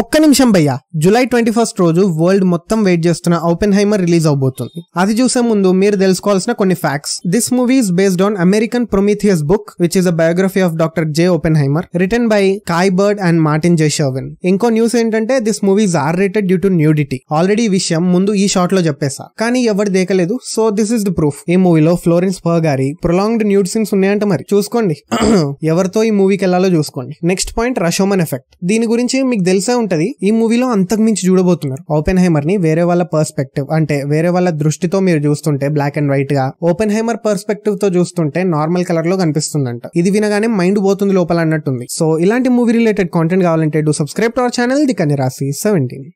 ఒక్క నిమిషం భయ్య జూలై ట్వంటీ ఫస్ట్ రోజు వరల్డ్ మొత్తం వెయిట్ చేస్తున్న ఓపెన్ హైమర్ రిలీజ్ అవబోతుంది అది చూసే ముందు మీరు తెలుసుకోవాల్సిన కొన్ని facts this movie is based on American Prometheus book which is a biography of doctor J Oppenheimer written by Kai Bird and Martin J ఇంకో న్యూస్ ఏంటంటే this movies are rated due to nudity already విషయం ముందు ఈ short లో చెప్పేసా కానీ ఎవరు దేకలేదు so this is the proof ఈ మూవీలో ఫ్లోరెన్స్ పర్ గారి ప్రొలాంగ్డ్ న్యూడ్ సీన్స్ ఉన్నాయంట మరి చూసుకోండి ఎవరితో ఈ మూవీకి వెళ్ళాలో చూసుకోండి నెక్స్ట్ పాయింట్ రషోమన్ ఎఫెక్ట్ దీని గురించి మీకు తెలిసే ఉంటది ఈ మూవీలో అంతకు మించి చూడబోతున్నారు ఓపెన్ హైమర్ ని వేరే వాళ్ళ పర్స్పెక్టివ్ అంటే వేరే వాళ్ళ దృష్టితో మీరు చూస్తుంటే బ్లాక్ అండ్ వైట్ గా ఓపెన్ హైమర్ పర్స్పెక్టివ్ తో చూస్తుంటే నార్మల్ కలర్ లో కనిపిస్తుందంట ఇది వినగానే మైండ్ పోతుంది లోపల అన్నట్టుంది సో ఇలాంటి మూవీ రిలేటెడ్ కాంటెంట్ కావాలంటే do subscribe to our channel the కన్యరాశి సెవెంటీన్